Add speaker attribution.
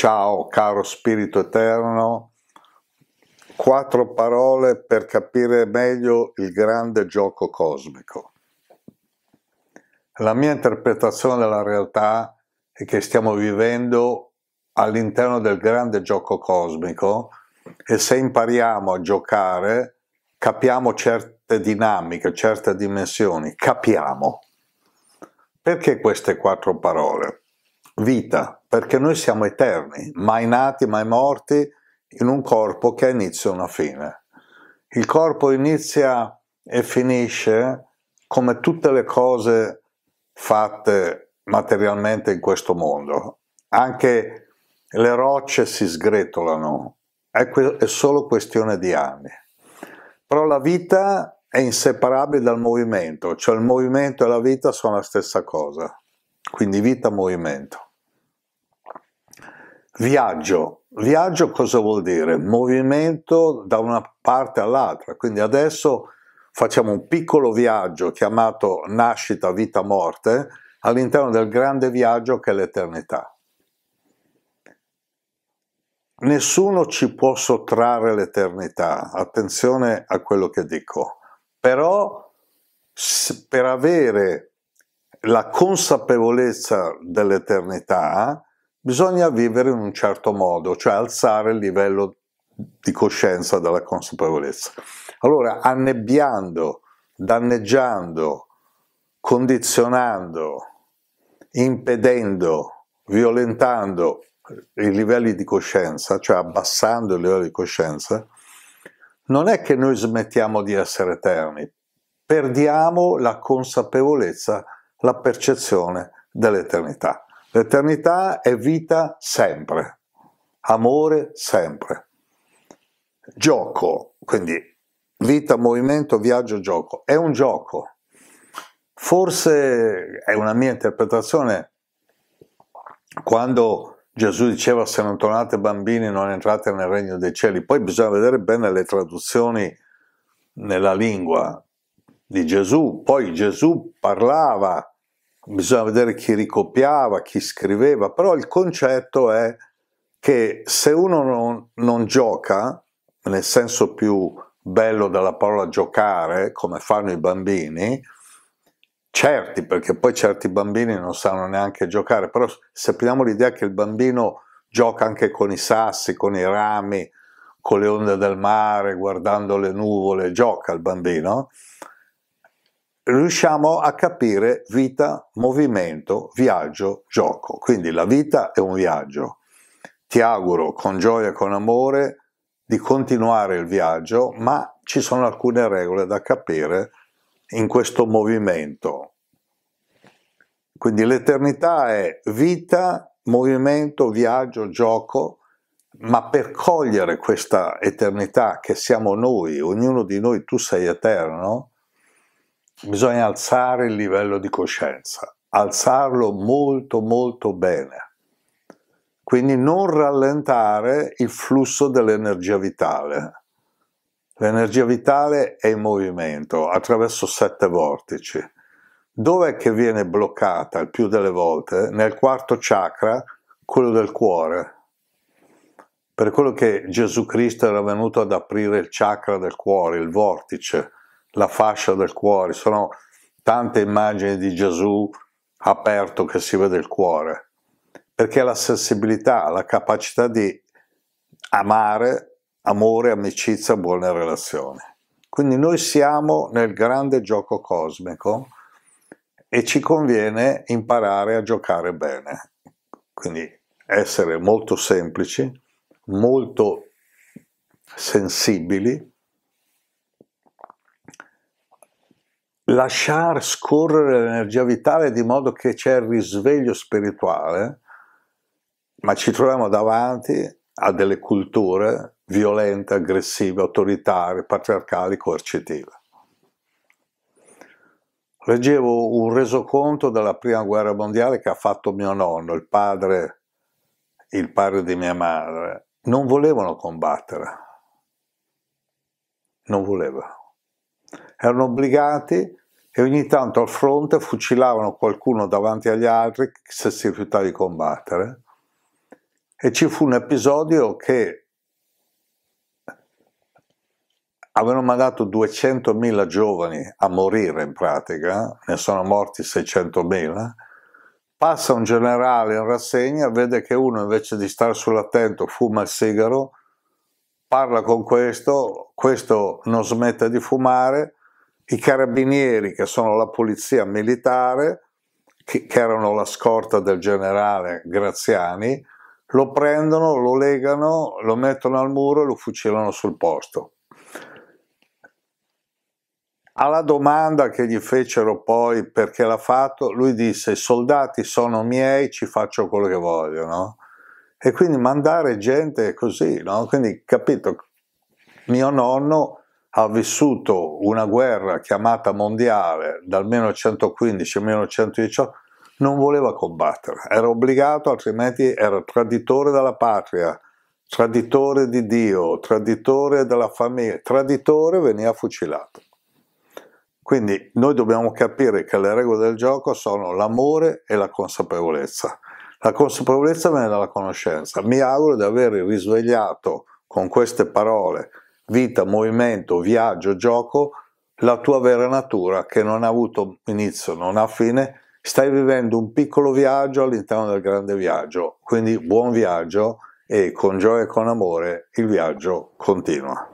Speaker 1: Ciao caro Spirito Eterno, quattro parole per capire meglio il grande gioco cosmico. La mia interpretazione della realtà è che stiamo vivendo all'interno del grande gioco cosmico e se impariamo a giocare capiamo certe dinamiche, certe dimensioni, capiamo. Perché queste quattro parole? vita, perché noi siamo eterni, mai nati, mai morti, in un corpo che ha inizio e una fine. Il corpo inizia e finisce come tutte le cose fatte materialmente in questo mondo. Anche le rocce si sgretolano, è, que è solo questione di anni. Però la vita è inseparabile dal movimento, cioè il movimento e la vita sono la stessa cosa, quindi vita-movimento. Viaggio. Viaggio cosa vuol dire? Movimento da una parte all'altra. Quindi adesso facciamo un piccolo viaggio chiamato nascita, vita, morte all'interno del grande viaggio che è l'eternità. Nessuno ci può sottrarre l'eternità, attenzione a quello che dico, però per avere la consapevolezza dell'eternità bisogna vivere in un certo modo, cioè alzare il livello di coscienza della consapevolezza. Allora, annebbiando, danneggiando, condizionando, impedendo, violentando i livelli di coscienza, cioè abbassando il livello di coscienza, non è che noi smettiamo di essere eterni, perdiamo la consapevolezza, la percezione dell'eternità. L'eternità è vita sempre, amore sempre, gioco, quindi vita, movimento, viaggio, gioco. È un gioco. Forse è una mia interpretazione quando Gesù diceva se non tornate bambini non entrate nel regno dei cieli. Poi bisogna vedere bene le traduzioni nella lingua di Gesù. Poi Gesù parlava bisogna vedere chi ricopiava, chi scriveva, però il concetto è che se uno non, non gioca, nel senso più bello della parola giocare, come fanno i bambini, certi, perché poi certi bambini non sanno neanche giocare, però sappiamo l'idea che il bambino gioca anche con i sassi, con i rami, con le onde del mare, guardando le nuvole, gioca il bambino, riusciamo a capire vita, movimento, viaggio, gioco. Quindi la vita è un viaggio. Ti auguro con gioia e con amore di continuare il viaggio, ma ci sono alcune regole da capire in questo movimento. Quindi l'eternità è vita, movimento, viaggio, gioco, ma per cogliere questa eternità che siamo noi, ognuno di noi tu sei eterno, bisogna alzare il livello di coscienza, alzarlo molto molto bene. Quindi non rallentare il flusso dell'energia vitale. L'energia vitale è in movimento attraverso sette vortici. Dov'è che viene bloccata il più delle volte? Nel quarto chakra, quello del cuore. Per quello che Gesù Cristo era venuto ad aprire il chakra del cuore, il vortice, la fascia del cuore, sono tante immagini di Gesù aperto che si vede il cuore, perché la sensibilità, la capacità di amare, amore, amicizia, buone relazioni. Quindi noi siamo nel grande gioco cosmico e ci conviene imparare a giocare bene, quindi essere molto semplici, molto sensibili lasciar scorrere l'energia vitale di modo che c'è il risveglio spirituale, ma ci troviamo davanti a delle culture violente, aggressive, autoritarie, patriarcali, coercitive. Leggevo un resoconto della prima guerra mondiale che ha fatto mio nonno, il padre, il padre di mia madre. Non volevano combattere, non volevano. Erano obbligati e ogni tanto al fronte fucilavano qualcuno davanti agli altri se si rifiutava di combattere. E ci fu un episodio che avevano mandato 200.000 giovani a morire in pratica, ne sono morti 600.000, passa un generale in rassegna, vede che uno invece di stare sull'attento fuma il sigaro, parla con questo, questo non smette di fumare, i carabinieri, che sono la polizia militare, che, che erano la scorta del generale Graziani, lo prendono, lo legano, lo mettono al muro e lo fucilano sul posto. Alla domanda che gli fecero poi perché l'ha fatto, lui disse: I soldati sono miei, ci faccio quello che voglio. No? E quindi mandare gente così, no? quindi capito, mio nonno ha vissuto una guerra chiamata mondiale dal 1915 al 1918, non voleva combattere, era obbligato, altrimenti era traditore della patria, traditore di Dio, traditore della famiglia, traditore veniva fucilato. Quindi noi dobbiamo capire che le regole del gioco sono l'amore e la consapevolezza. La consapevolezza viene dalla conoscenza. Mi auguro di aver risvegliato con queste parole vita, movimento, viaggio, gioco, la tua vera natura che non ha avuto inizio, non ha fine, stai vivendo un piccolo viaggio all'interno del grande viaggio. Quindi buon viaggio e con gioia e con amore il viaggio continua.